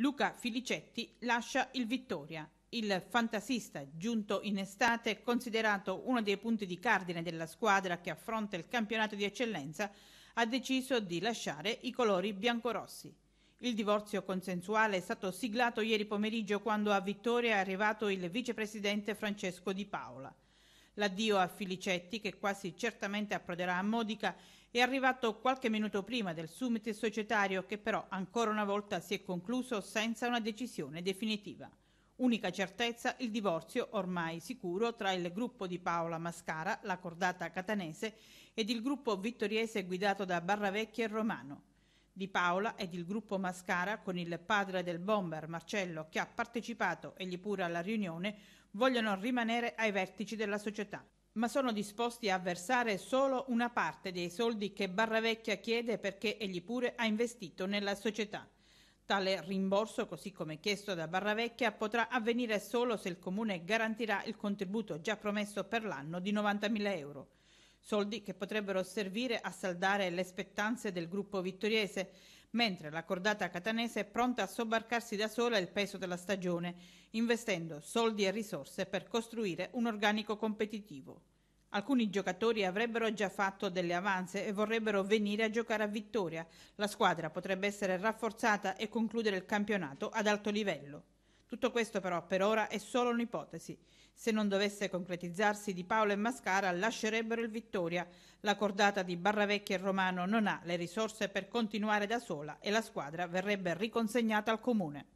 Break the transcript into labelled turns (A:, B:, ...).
A: Luca Filicetti lascia il Vittoria. Il fantasista, giunto in estate, è considerato uno dei punti di cardine della squadra che affronta il campionato di eccellenza, ha deciso di lasciare i colori biancorossi. Il divorzio consensuale è stato siglato ieri pomeriggio quando a Vittoria è arrivato il vicepresidente Francesco Di Paola. L'addio a Filicetti, che quasi certamente approderà a Modica, è arrivato qualche minuto prima del summit societario che però ancora una volta si è concluso senza una decisione definitiva. Unica certezza il divorzio ormai sicuro tra il gruppo di Paola Mascara, la cordata catanese, ed il gruppo vittoriese guidato da Barravecchia e Romano. Di Paola ed il gruppo Mascara, con il padre del bomber Marcello che ha partecipato egli pure alla riunione, vogliono rimanere ai vertici della società, ma sono disposti a versare solo una parte dei soldi che Barravecchia chiede perché egli pure ha investito nella società. Tale rimborso, così come chiesto da Barravecchia, potrà avvenire solo se il Comune garantirà il contributo già promesso per l'anno di 90.000 euro soldi che potrebbero servire a saldare le spettanze del gruppo vittoriese, mentre la cordata catanese è pronta a sobbarcarsi da sola il peso della stagione, investendo soldi e risorse per costruire un organico competitivo. Alcuni giocatori avrebbero già fatto delle avanze e vorrebbero venire a giocare a Vittoria. La squadra potrebbe essere rafforzata e concludere il campionato ad alto livello. Tutto questo però per ora è solo un'ipotesi. Se non dovesse concretizzarsi Di Paolo e Mascara lascerebbero il Vittoria. La cordata di Barravecchia e Romano non ha le risorse per continuare da sola e la squadra verrebbe riconsegnata al comune.